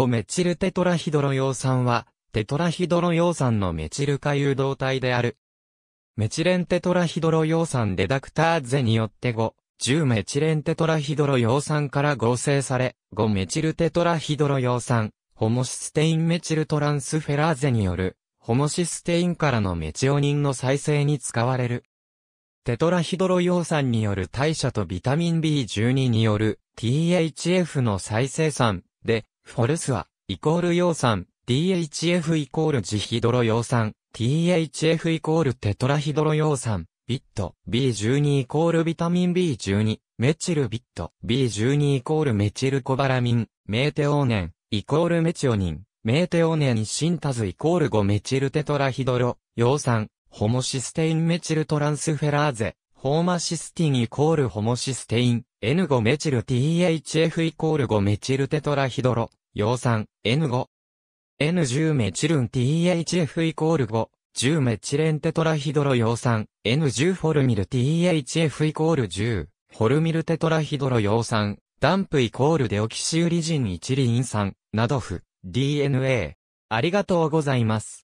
5メチルテトラヒドロ葉酸は、テトラヒドロ葉酸のメチル化誘導体である。メチレンテトラヒドロ葉酸デダクターゼによって5、10メチレンテトラヒドロ葉酸から合成され、5メチルテトラヒドロ葉酸、ホモシステインメチルトランスフェラーゼによる、ホモシステインからのメチオニンの再生に使われる。テトラヒドロ葉酸による代謝とビタミン B12 による THF の再生産、フォルスは、イコール葉酸、DHF イコールジヒドロ葉酸、THF イコールテトラヒドロ葉酸、ビット、B12 イコールビタミン B12、メチルビット、B12 イコールメチルコバラミン、メーテオーネン、イコールメチオニン、メーテオーネンシンタズイコール5メチルテトラヒドロ、葉酸、ホモシステインメチルトランスフェラーゼ、ホーマシスティンイコールホモシステイン、N5 メチル THF イコール5メチルテトラヒドロ、葉酸 N5。N10 メチルン THF イコール5。10メチレンテトラヒドロ葉酸 N10 フォルミル THF イコール10。フォルミルテトラヒドロ葉酸。ダンプイコールデオキシウリジン1リン酸。などフ。DNA。ありがとうございます。